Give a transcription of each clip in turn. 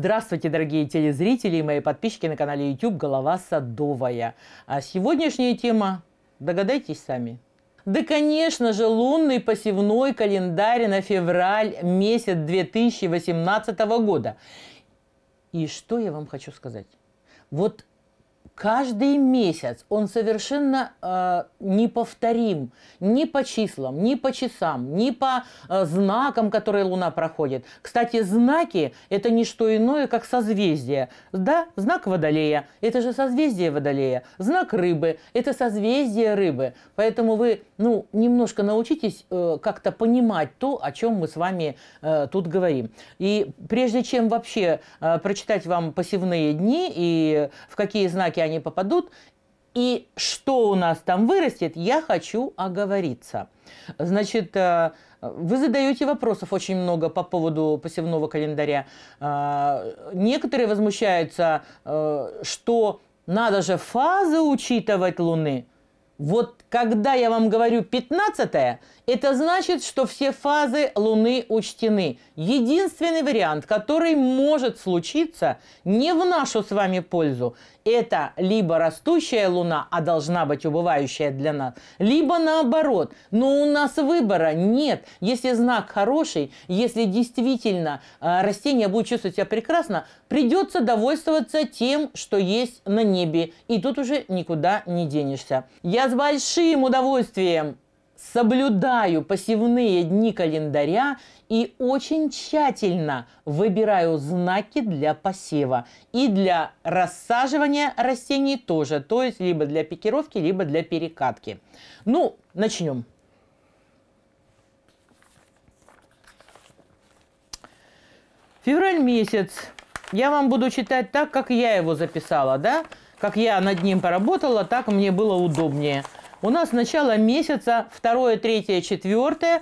Здравствуйте, дорогие телезрители и мои подписчики на канале YouTube «Голова садовая». А сегодняшняя тема догадайтесь сами. Да, конечно же, лунный посевной календарь на февраль месяц 2018 года. И что я вам хочу сказать? Вот каждый месяц он совершенно э, неповторим ни по числам, ни по часам, ни по э, знакам, которые Луна проходит. Кстати, знаки – это не что иное, как созвездие. Да, знак Водолея – это же созвездие Водолея. Знак Рыбы – это созвездие Рыбы. Поэтому вы ну, немножко научитесь э, как-то понимать то, о чем мы с вами э, тут говорим. И прежде чем вообще э, прочитать вам посевные дни и в какие знаки порядке они попадут, и что у нас там вырастет, я хочу оговориться. Значит, э, вы задаете вопросов очень много по поводу посевного календаря. Э, некоторые возмущаются, э, что надо же фазы учитывать Луны. Вот когда я вам говорю 15 это значит, что все фазы Луны учтены. Единственный вариант, который может случиться не в нашу с вами пользу, это либо растущая Луна, а должна быть убывающая для нас, либо наоборот. Но у нас выбора нет. Если знак хороший, если действительно э, растение будет чувствовать себя прекрасно, придется довольствоваться тем, что есть на небе. И тут уже никуда не денешься. Я с большим удовольствием соблюдаю посевные дни календаря и очень тщательно выбираю знаки для посева и для рассаживания растений тоже, то есть либо для пикировки, либо для перекатки. Ну, начнем. Февраль месяц. Я вам буду читать так, как я его записала, да? Да как я над ним поработала, так мне было удобнее. У нас начало месяца, второе, третье, четвертое.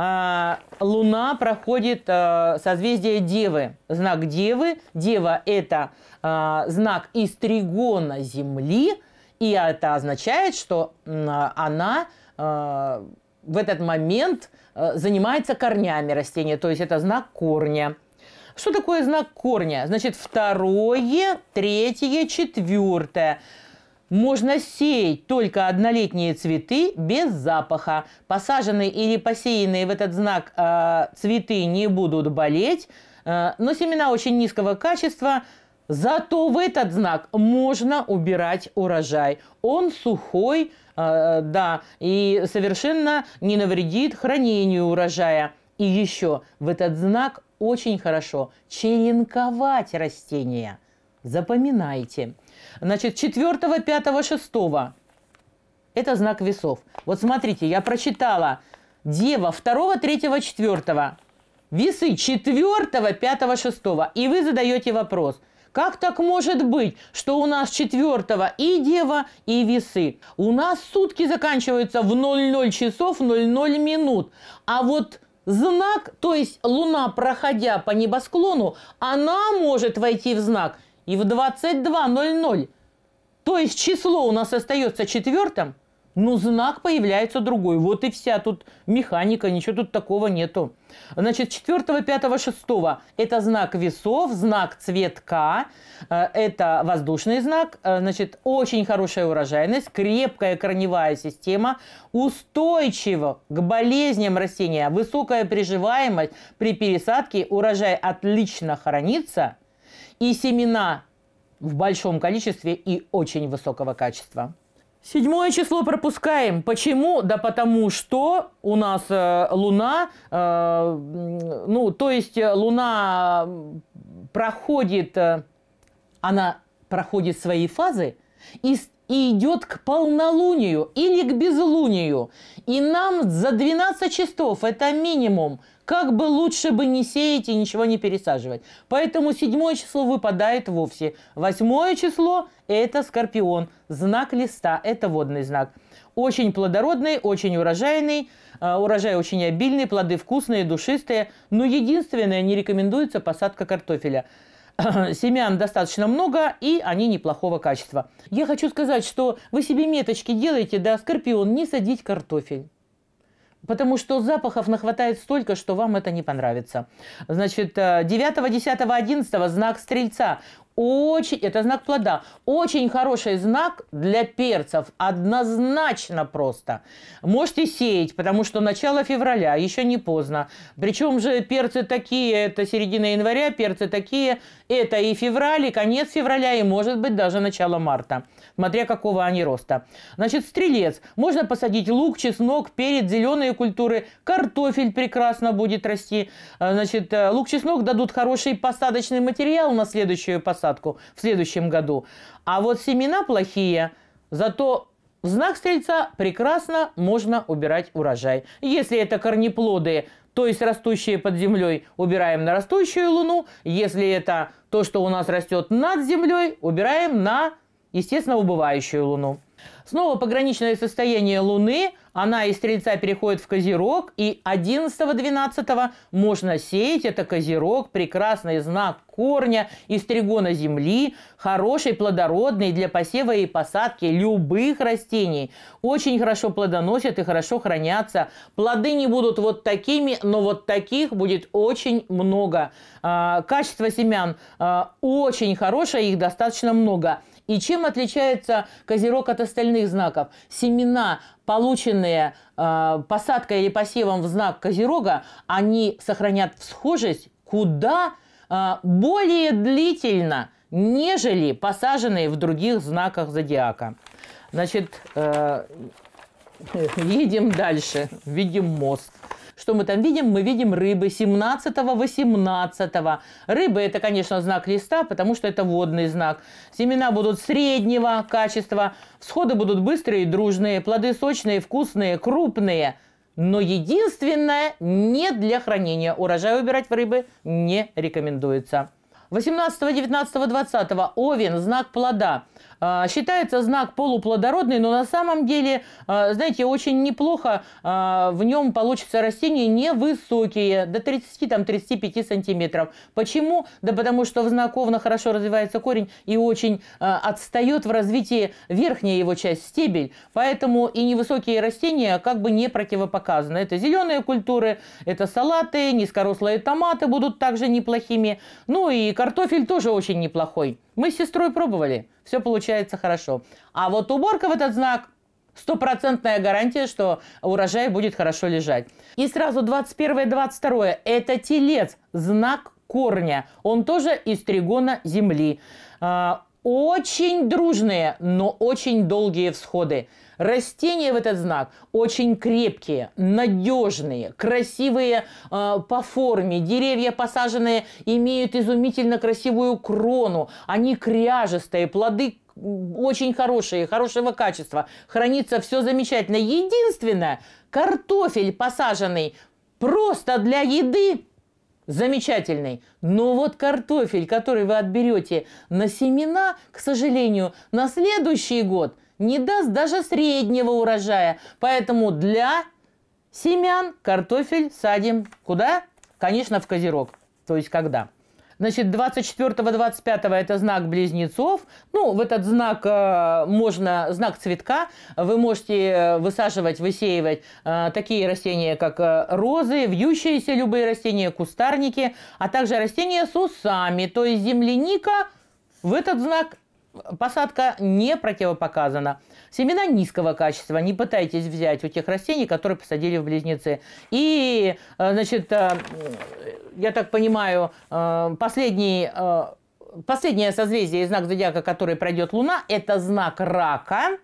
А, луна проходит а, созвездие Девы, знак Девы. Дева – это а, знак из тригона Земли, и это означает, что она в этот момент занимается корнями растения, то есть это знак корня – что такое знак корня? Значит, второе, третье, четвертое. Можно сеять только однолетние цветы без запаха. Посаженные или посеянные в этот знак э, цветы не будут болеть, э, но семена очень низкого качества. Зато в этот знак можно убирать урожай. Он сухой, э, да, и совершенно не навредит хранению урожая. И еще в этот знак очень хорошо черенковать растения. Запоминайте. Значит, 4, 5, 6. Это знак весов. Вот смотрите, я прочитала Дева 2, 3, 4. Весы 4, 5, 6. И вы задаете вопрос. Как так может быть, что у нас 4 и Дева, и Весы? У нас сутки заканчиваются в 00 часов 00 минут. А вот Знак, то есть Луна, проходя по небосклону, она может войти в знак и в 22.00. То есть число у нас остается четвертым – но ну, знак появляется другой. Вот и вся тут механика, ничего тут такого нету. Значит, 4, 5, 6 – это знак весов, знак цветка, э, это воздушный знак, э, значит, очень хорошая урожайность, крепкая корневая система, устойчиво к болезням растения, высокая приживаемость при пересадке, урожай отлично хранится, и семена в большом количестве и очень высокого качества. Седьмое число пропускаем. Почему? Да потому что у нас э, Луна, э, ну, то есть э, Луна проходит, э, она проходит свои фазы, и и идет к полнолунию или к безлунию. И нам за 12 часов, это минимум, как бы лучше бы не сеять и ничего не пересаживать. Поэтому седьмое число выпадает вовсе. Восьмое число – это скорпион, знак листа, это водный знак. Очень плодородный, очень урожайный, а, урожай очень обильный, плоды вкусные, душистые, но единственное, не рекомендуется посадка картофеля – семян достаточно много, и они неплохого качества. Я хочу сказать, что вы себе меточки делаете, да, скорпион, не садить картофель. Потому что запахов нахватает столько, что вам это не понравится. Значит, 9, 10, 11 знак Стрельца очень, это знак плода, очень хороший знак для перцев, однозначно просто. Можете сеять, потому что начало февраля, а еще не поздно. Причем же перцы такие, это середина января, перцы такие, это и февраль, и конец февраля, и может быть даже начало марта, смотря какого они роста. Значит, стрелец. Можно посадить лук, чеснок, перец, зеленые культуры, картофель прекрасно будет расти. Э, значит, э, лук, чеснок дадут хороший посадочный материал на следующую посадку посадку в следующем году. А вот семена плохие, зато в знак Стрельца прекрасно можно убирать урожай. Если это корнеплоды, то есть растущие под землей, убираем на растущую луну. Если это то, что у нас растет над землей, убираем на, естественно, убывающую луну. Снова пограничное состояние Луны, она из Стрельца переходит в Козерог, и 11-12 можно сеять, это Козерог, прекрасный знак корня, из тригона земли, хороший, плодородный для посева и посадки любых растений. Очень хорошо плодоносят и хорошо хранятся. Плоды не будут вот такими, но вот таких будет очень много. А, качество семян а, очень хорошее, их достаточно много. И чем отличается Козерог от остальных? земных знаков, семена, полученные э, посадкой или посевом в знак Козерога, они сохранят схожесть куда э, более длительно, нежели посаженные в других знаках зодиака. Значит, э, едем дальше, видим мост. Что мы там видим? Мы видим рыбы 17-18. Рыбы – это, конечно, знак листа, потому что это водный знак. Семена будут среднего качества, всходы будут быстрые и дружные, плоды сочные, вкусные, крупные – но единственное, не для хранения. Урожай убирать в рыбы не рекомендуется. 18, 19, 20 Овен, знак плода. А, считается знак полуплодородный, но на самом деле, а, знаете, очень неплохо а, в нем получится растения невысокие, до 30-35 сантиметров. Почему? Да потому что в знак Овна хорошо развивается корень и очень отстает в развитии верхняя его часть, стебель. Поэтому и невысокие растения как бы не противопоказаны. Это зеленые культуры, это салаты, низкорослые томаты будут также неплохими. Ну и картофель тоже очень неплохой. Мы с сестрой пробовали, все получается хорошо. А вот уборка в этот знак стопроцентная гарантия, что урожай будет хорошо лежать. И сразу 21-22 – это телец, знак корня. Он тоже из тригона земли. А, очень дружные, но очень долгие всходы. Растения в этот знак очень крепкие, надежные, красивые э, по форме. Деревья, посаженные, имеют изумительно красивую крону. Они кряжестые, плоды очень хорошие, хорошего качества. Хранится все замечательно. Единственное, картофель посаженный просто для еды замечательный. Но вот картофель, который вы отберете на семена, к сожалению, на следующий год не даст даже среднего урожая. Поэтому для семян картофель садим куда? Конечно, в козерог. То есть когда? Значит, 24-25 это знак близнецов. Ну, в этот знак э, можно, знак цветка, вы можете э, высаживать, высеивать э, такие растения, как розы, вьющиеся любые растения, кустарники, а также растения с усами, то есть земляника в этот знак посадка не противопоказана. Семена низкого качества не пытайтесь взять у тех растений, которые посадили в близнецы. И, э, значит, э, я так понимаю, э, последний последнее созвездие и знак зодиака, который пройдет Луна, это знак рака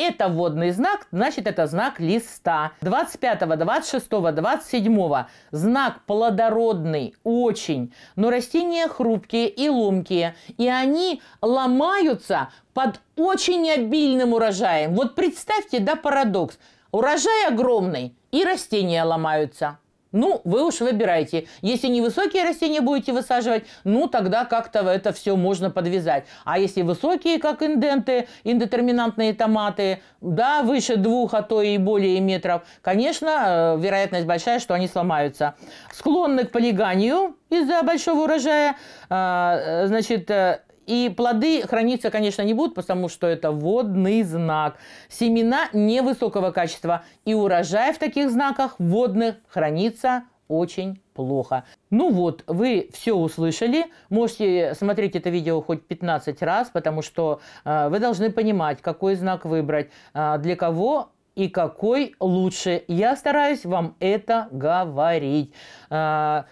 это водный знак, значит это знак листа. 25, 26, 27 знак плодородный, очень, но растения хрупкие и ломкие, и они ломаются под очень обильным урожаем. Вот представьте, да, парадокс. Урожай огромный, и растения ломаются. Ну, вы уж выбирайте. Если невысокие растения будете высаживать, ну, тогда как-то это все можно подвязать. А если высокие, как инденты, индетерминантные томаты, да, выше двух, а то и более метров, конечно, э, вероятность большая, что они сломаются. Склонны к полиганию из-за большого урожая, а, э, значит, э, и плоды храниться, конечно, не будут, потому что это водный знак. Семена невысокого качества. И урожай в таких знаках водных хранится очень плохо. Ну вот, вы все услышали. Можете смотреть это видео хоть 15 раз, потому что э, вы должны понимать, какой знак выбрать, э, для кого и какой лучше. Я стараюсь вам это говорить. А,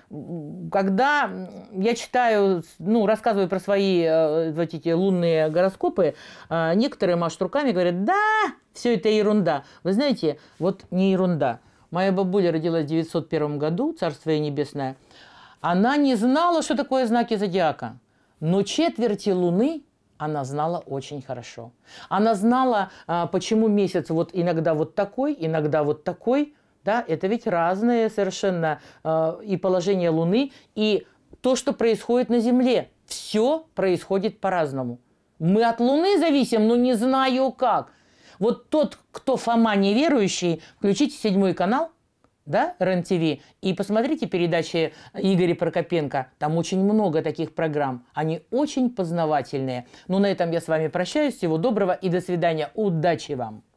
когда я читаю, ну, рассказываю про свои э, вот эти лунные гороскопы, а, некоторые машут руками и говорят, да, все это ерунда. Вы знаете, вот не ерунда. Моя бабуля родилась в 901 году, царство ей небесное. Она не знала, что такое знаки зодиака. Но четверти луны она знала очень хорошо. Она знала, а, почему месяц вот иногда вот такой, иногда вот такой. Да? Это ведь разные совершенно а, и положение Луны, и то, что происходит на Земле. Все происходит по-разному. Мы от Луны зависим, но ну, не знаю как. Вот тот, кто Фома неверующий, включите седьмой канал, да, РЕН-ТВ, и посмотрите передачи э, Игоря Прокопенко. Там очень много таких программ. Они очень познавательные. Ну, на этом я с вами прощаюсь. Всего доброго и до свидания. Удачи вам!